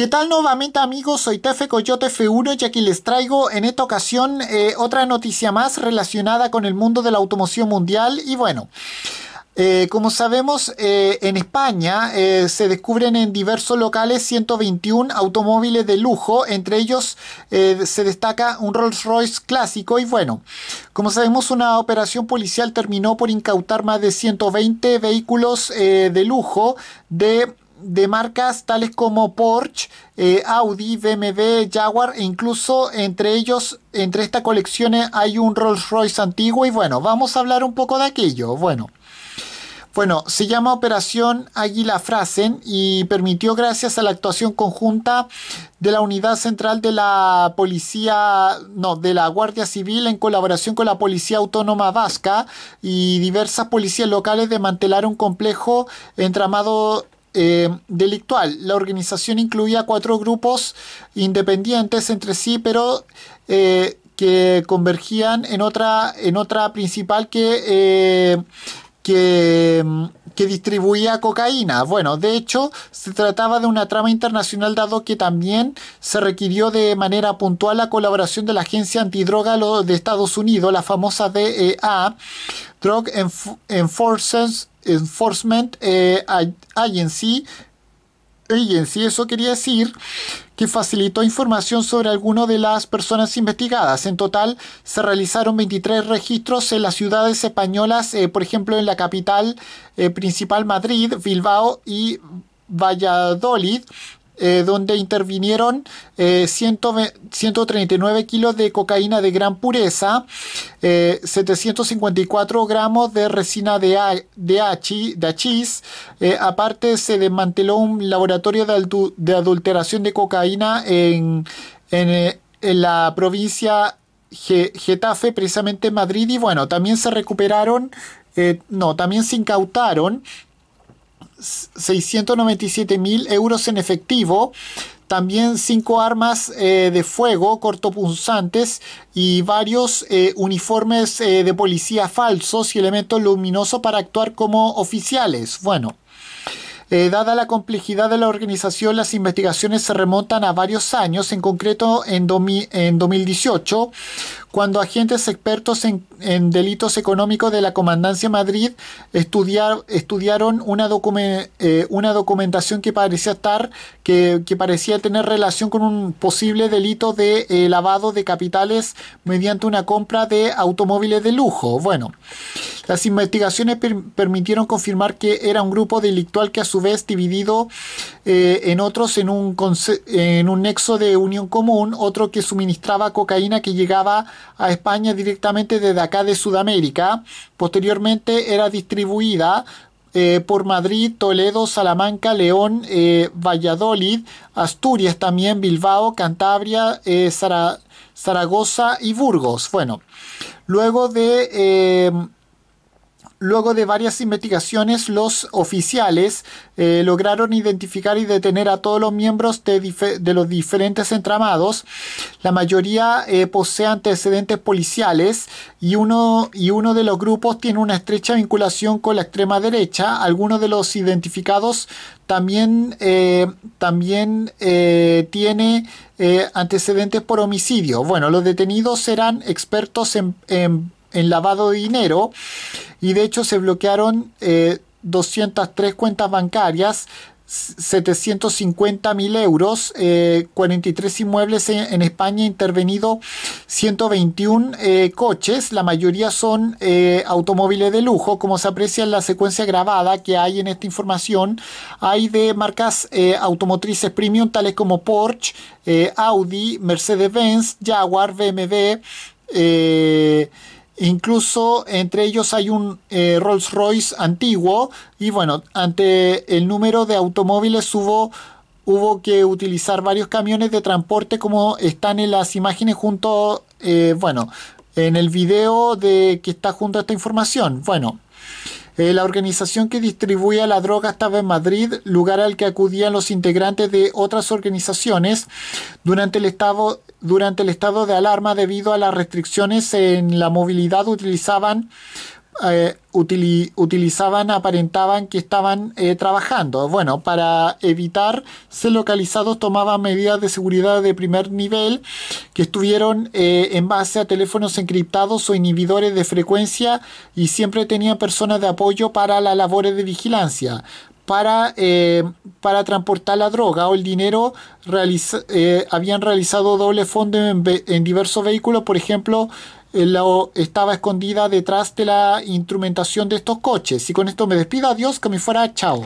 ¿Qué tal nuevamente amigos? Soy Tefe Coyote F1 y aquí les traigo en esta ocasión eh, otra noticia más relacionada con el mundo de la automoción mundial y bueno... Eh, como sabemos, eh, en España se descubren en diversos locales 121 automóviles de lujo, entre ellos se destaca un Rolls Royce clásico y bueno, como sabemos una operación policial terminó por incautar más de 120 vehículos de lujo de de marcas tales como Porsche, eh, Audi, BMW, Jaguar e incluso entre ellos, entre estas colecciones eh, hay un Rolls Royce antiguo y bueno, vamos a hablar un poco de aquello. Bueno, bueno, se llama Operación Águila Frasen y permitió gracias a la actuación conjunta de la Unidad Central de la Policía, no, de la Guardia Civil en colaboración con la Policía Autónoma Vasca y diversas policías locales de mantelar un complejo entramado eh, delictual. La organización incluía cuatro grupos independientes entre sí, pero eh, que convergían en otra, en otra principal que, eh, que, mm, que distribuía cocaína. Bueno, de hecho, se trataba de una trama internacional dado que también se requirió de manera puntual la colaboración de la agencia antidroga de Estados Unidos, la famosa DEA, Drug Enforcers Enforcement eh, Agency. Agency, eso quería decir que facilitó información sobre algunas de las personas investigadas. En total se realizaron 23 registros en las ciudades españolas, eh, por ejemplo en la capital eh, principal Madrid, Bilbao y Valladolid. Eh, donde intervinieron 139 eh, kilos de cocaína de gran pureza, 754 eh, gramos de resina de, aparte se desmanteló un laboratorio de, adulteración de cocaína en, la provincia Getafe, precisamente en Madrid, y bueno, también se recuperaron, no, también se incautaron 697 mil euros en efectivo, también cinco armas eh, de fuego cortopunzantes y varios eh, uniformes eh, de policía falsos y elementos luminosos para actuar como oficiales. Bueno, eh, dada la complejidad de la organización, las investigaciones se remontan a varios años, en concreto en, 2018, cuando agentes expertos en, delitos económicos de la Comandancia Madrid estudiaron eh, una, documentación que parecía estar, que, parecía tener relación con un posible delito de eh, lavado de capitales mediante una compra de automóviles de lujo. Bueno. Las investigaciones permitieron confirmar que era un grupo delictual que a su vez dividido eh, en otros en un, en un nexo de unión común, otro que suministraba cocaína que llegaba a España directamente desde acá de Sudamérica. Posteriormente era distribuida eh, por Madrid, Toledo, Salamanca, León, eh, Valladolid, Asturias también, Bilbao, Cantabria, Zaragoza y Burgos. Bueno, luego de Luego de varias investigaciones, los oficiales eh, lograron identificar y detener a todos los miembros de, los diferentes entramados. La mayoría eh, posee antecedentes policiales y uno, y uno de los grupos tiene una estrecha vinculación con la extrema derecha. Algunos de los identificados también, tienen eh, también tiene antecedentes por homicidio. Bueno, los detenidos serán expertos en en lavado de dinero y de hecho se bloquearon 203 eh, cuentas bancarias 750 mil euros, 43 eh, inmuebles en, España, intervenido 121 eh, coches, la mayoría son automóviles de lujo, como se aprecia en la secuencia grabada que hay en esta información, hay de marcas automotrices premium tales como Porsche, Audi, Mercedes-Benz, Jaguar, BMW, Incluso entre ellos hay un eh, Rolls Royce antiguo y bueno, ante el número de automóviles hubo, hubo que utilizar varios camiones de transporte como están en las imágenes junto, eh, bueno, en el video de que está junto a esta información. Bueno, eh, la organización que distribuía la droga estaba en Madrid, lugar al que acudían los integrantes de otras organizaciones. Durante el estado, durante el estado de alarma debido a las restricciones en la movilidad utilizaban eh, utilizaban aparentaban que estaban eh, trabajando bueno para evitar ser localizados tomaban medidas de seguridad de primer nivel que estuvieron eh, en base a teléfonos encriptados o inhibidores de frecuencia y siempre tenían personas de apoyo para las labores de vigilancia para, eh, para transportar la droga o el dinero, eh, habían realizado doble fondo en, diversos vehículos, por ejemplo, eh, estaba escondida detrás de la instrumentación de estos coches. Y con esto me despido, adiós, que me fuera, chao.